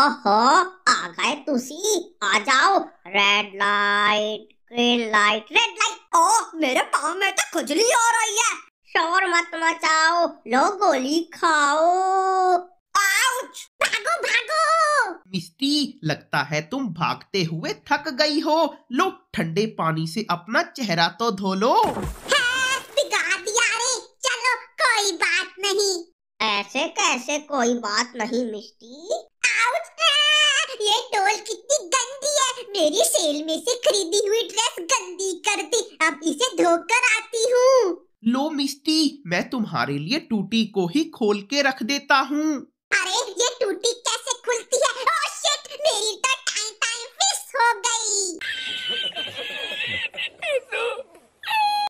ओहो आ गए तुसी आ जाओ red light green light red light ओ मेरे पांव में तो खुजली हो रही है शोर मत मचाओ लो गोली खाओ आउच भागो भागो मिस्टी लगता है तुम भागते हुए थक गई हो लो ठंडे पानी से अपना चेहरा तो धो लो कोई बात नहीं ऐसे कैसे कोई बात नहीं मिस्टी मेरी सेल में से खरीदी हुई ड्रेस गंदी कर दी अब इसे धोकर आती हूँ लो मिस्टी मैं तुम्हारे लिए टूटी को ही खोल के रख देता हूँ अरे ये टूटी